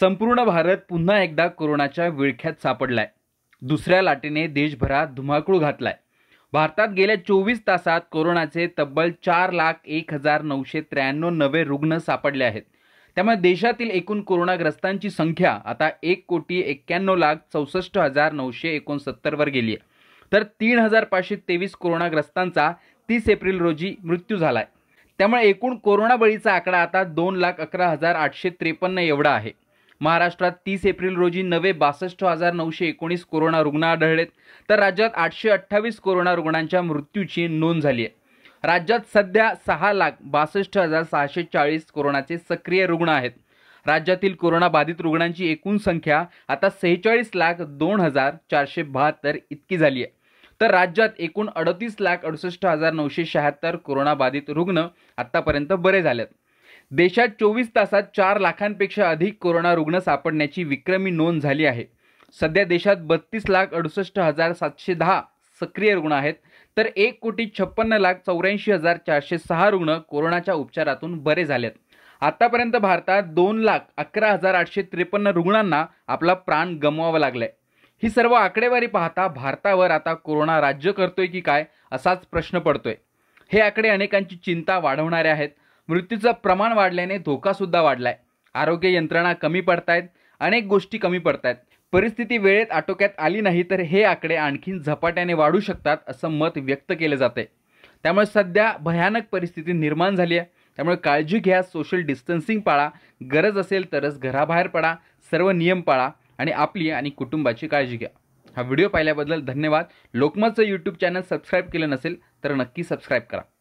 संपूर्ण भारत पुन्हा एकदा कोरोनाच्या विळख्यात सापडलाय दुसऱ्या लाटेने देशभरात धुमाकूळ घातलाय भारतात गेल्या चोवीस तासात कोरोनाचे तब्बल चार लाख एक हजार नऊशे त्र्याण्णव नवे रुग्ण सापडले आहेत त्यामुळे देशातील एकूण कोरोनाग्रस्तांची संख्या आता एक कोटी एक्क्याण्णव लाख चौसष्ट हजार नऊशे एकोणसत्तरवर गेली आहे तर तीन हजार पाचशे तेवीस कोरोनाग्रस्तांचा तीस एप्रिल रोजी मृत्यू झाला आहे त्यामुळे एकूण कोरोना बळीचा आकडा आता दोन लाख अकरा हजार आठशे त्रेपन्न एवढा आहे महाराष्ट्रात तीस एप्रिल रोजी नवे बासष्ट हजार नऊशे एकोणीस कोरोना रुग्ण आढळलेत तर राज्यात आठशे अठ्ठावीस कोरोना रुग्णांच्या मृत्यूची नोंद झाली आहे राज्यात सध्या सहा लाख बासष्ट हजार सहाशे चाळीस कोरोनाचे सक्रिय रुग्ण आहेत राज्यातील कोरोना बाधित रुग्णांची एकूण संख्या आता सेहेचाळीस लाख दोन हजार चारशे बहात्तर इतकी झाली आहे तर राज्यात एकूण अडतीस लाख अडुसष्ट हजार नऊशे शहात्तर कोरोनाबाधित रुग्ण आत्तापर्यंत बरे झालेत देशात चोवीस तासात चार लाखांपेक्षा अधिक कोरोना रुग्ण सापडण्याची विक्रमी नोंद झाली आहे सध्या देशात बत्तीस लाख अडुसष्ट हजार सातशे दहा सक्रिय रुग्ण आहेत तर एक कोटी छप्पन्न लाख चौऱ्याऐंशी हजार चारशे सहा रुग्ण कोरोनाच्या उपचारातून बरे झालेत आतापर्यंत भारतात दोन लाख अकरा हजार आठशे त्रेपन्न रुग्णांना आपला प्राण गमवावा लागलाय ही सर्व आकडेवारी पाहता भारतावर आता कोरोना राज्य करतोय की काय असाच प्रश्न पडतोय हे आकडे अनेकांची चिंता वाढवणारे आहेत मृत्यूचं प्रमाण वाढल्याने धोकासुद्धा वाढला आहे आरोग्य यंत्रणा कमी पडतायत अनेक गोष्टी कमी पडत आहेत परिस्थिती वेळेत आटोक्यात आली नाही तर हे आकडे आणखीन झपाट्याने वाढू शकतात असं मत व्यक्त केलं जाते त्यामुळे सध्या भयानक परिस्थिती निर्माण झाली आहे त्यामुळे काळजी घ्या सोशल डिस्टन्सिंग पाळा गरज असेल तरच घराबाहेर पडा सर्व नियम पाळा आणि आपली आणि कुटुंबाची काळजी घ्या हा व्हिडिओ पाहिल्याबद्दल धन्यवाद लोकमतचं यूट्यूब चॅनल सबस्क्राईब केलं नसेल तर नक्की सबस्क्राईब करा